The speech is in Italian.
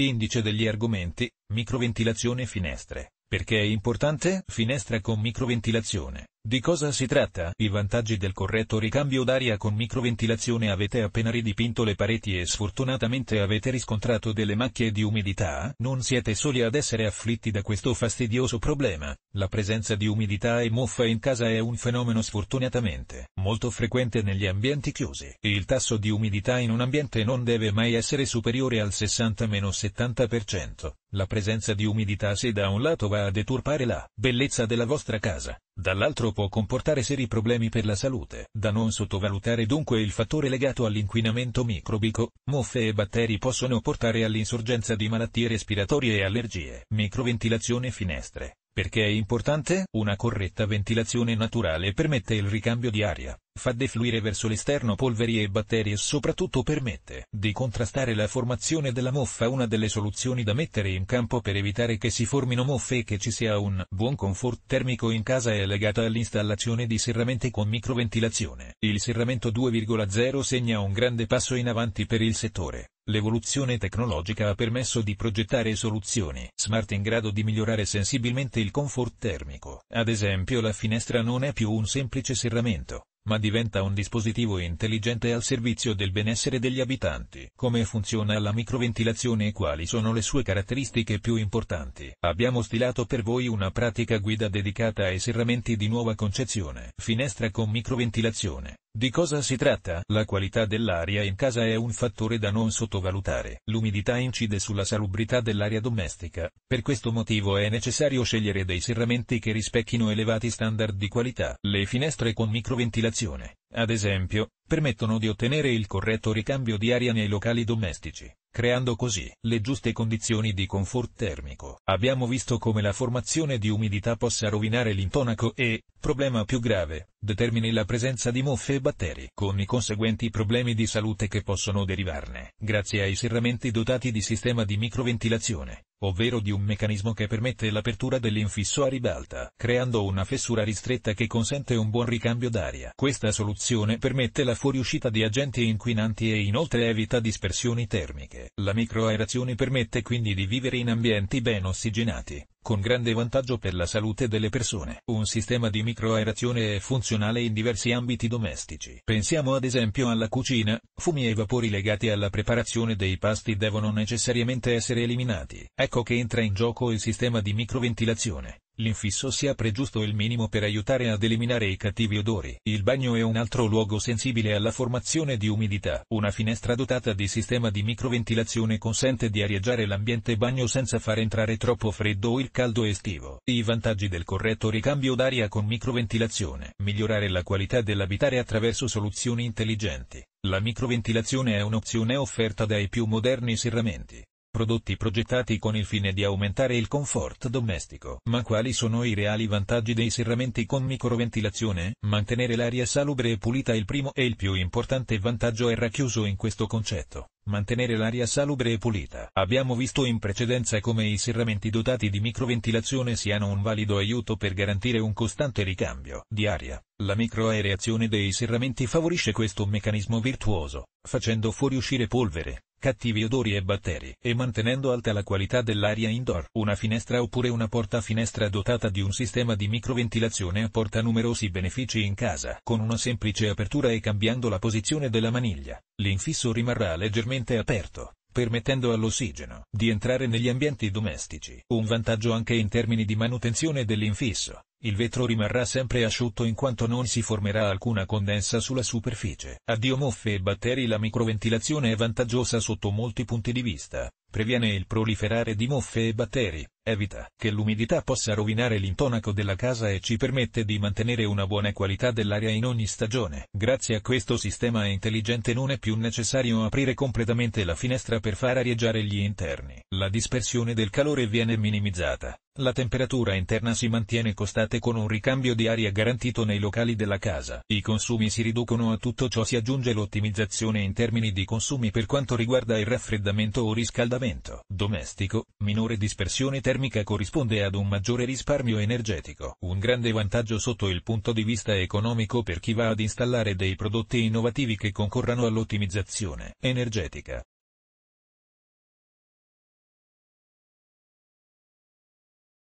Indice degli argomenti, microventilazione finestre. Perché è importante? Finestra con microventilazione. Di cosa si tratta? I vantaggi del corretto ricambio d'aria con microventilazione avete appena ridipinto le pareti e sfortunatamente avete riscontrato delle macchie di umidità? Non siete soli ad essere afflitti da questo fastidioso problema. La presenza di umidità e muffa in casa è un fenomeno sfortunatamente molto frequente negli ambienti chiusi. Il tasso di umidità in un ambiente non deve mai essere superiore al 60-70%. La presenza di umidità se da un lato va a deturpare la bellezza della vostra casa, dall'altro può comportare seri problemi per la salute. Da non sottovalutare dunque il fattore legato all'inquinamento microbico, muffe e batteri possono portare all'insorgenza di malattie respiratorie e allergie. Microventilazione finestre. Perché è importante? Una corretta ventilazione naturale permette il ricambio di aria, fa defluire verso l'esterno polveri e batteri e soprattutto permette di contrastare la formazione della moffa una delle soluzioni da mettere in campo per evitare che si formino moffe e che ci sia un buon comfort termico in casa è legata all'installazione di serramenti con microventilazione. Il serramento 2,0 segna un grande passo in avanti per il settore. L'evoluzione tecnologica ha permesso di progettare soluzioni smart in grado di migliorare sensibilmente il comfort termico. Ad esempio la finestra non è più un semplice serramento, ma diventa un dispositivo intelligente al servizio del benessere degli abitanti. Come funziona la microventilazione e quali sono le sue caratteristiche più importanti? Abbiamo stilato per voi una pratica guida dedicata ai serramenti di nuova concezione. Finestra con microventilazione. Di cosa si tratta? La qualità dell'aria in casa è un fattore da non sottovalutare. L'umidità incide sulla salubrità dell'aria domestica, per questo motivo è necessario scegliere dei serramenti che rispecchino elevati standard di qualità. Le finestre con microventilazione, ad esempio, permettono di ottenere il corretto ricambio di aria nei locali domestici, creando così le giuste condizioni di comfort termico. Abbiamo visto come la formazione di umidità possa rovinare l'intonaco e, problema più grave, determini la presenza di muffe e batteri, con i conseguenti problemi di salute che possono derivarne, grazie ai serramenti dotati di sistema di microventilazione, ovvero di un meccanismo che permette l'apertura dell'infisso a ribalta, creando una fessura ristretta che consente un buon ricambio d'aria. Questa soluzione permette la fuoriuscita di agenti inquinanti e inoltre evita dispersioni termiche. La microaerazione permette quindi di vivere in ambienti ben ossigenati, con grande vantaggio per la salute delle persone. Un sistema di microaerazione è funzionale in diversi ambiti domestici. Pensiamo ad esempio alla cucina, fumi e vapori legati alla preparazione dei pasti devono necessariamente essere eliminati. Ecco che entra in gioco il sistema di microventilazione. L'infisso si apre giusto il minimo per aiutare ad eliminare i cattivi odori. Il bagno è un altro luogo sensibile alla formazione di umidità. Una finestra dotata di sistema di microventilazione consente di arieggiare l'ambiente bagno senza far entrare troppo freddo o il caldo estivo. I vantaggi del corretto ricambio d'aria con microventilazione. Migliorare la qualità dell'abitare attraverso soluzioni intelligenti. La microventilazione è un'opzione offerta dai più moderni serramenti prodotti progettati con il fine di aumentare il comfort domestico. Ma quali sono i reali vantaggi dei serramenti con microventilazione? Mantenere l'aria salubre e pulita il primo e il più importante vantaggio è racchiuso in questo concetto. Mantenere l'aria salubre e pulita. Abbiamo visto in precedenza come i serramenti dotati di microventilazione siano un valido aiuto per garantire un costante ricambio di aria. La microaereazione dei serramenti favorisce questo meccanismo virtuoso, facendo fuoriuscire polvere, cattivi odori e batteri e mantenendo alta la qualità dell'aria indoor. Una finestra oppure una porta finestra dotata di un sistema di microventilazione apporta numerosi benefici in casa. Con una semplice apertura e cambiando la posizione della maniglia, l'infisso rimarrà leggermente aperto permettendo all'ossigeno di entrare negli ambienti domestici. Un vantaggio anche in termini di manutenzione dell'infisso, il vetro rimarrà sempre asciutto in quanto non si formerà alcuna condensa sulla superficie. Addio muffe e batteri La microventilazione è vantaggiosa sotto molti punti di vista, previene il proliferare di muffe e batteri, evita che l'umidità possa rovinare l'intonaco della casa e ci permette di mantenere una buona qualità dell'aria in ogni stagione. Grazie a questo sistema intelligente non è più necessario aprire completamente la finestra per far arieggiare gli interni. La dispersione del calore viene minimizzata, la temperatura interna si mantiene costante con un ricambio di aria garantito nei locali della casa. I consumi si riducono a tutto ciò si aggiunge l'ottimizzazione in termini di consumi per quanto riguarda il raffreddamento o riscaldamento. Domestico, minore dispersione termica corrisponde ad un maggiore risparmio energetico. Un grande vantaggio sotto il punto di vista economico per chi va ad installare dei prodotti innovativi che concorrano all'ottimizzazione energetica.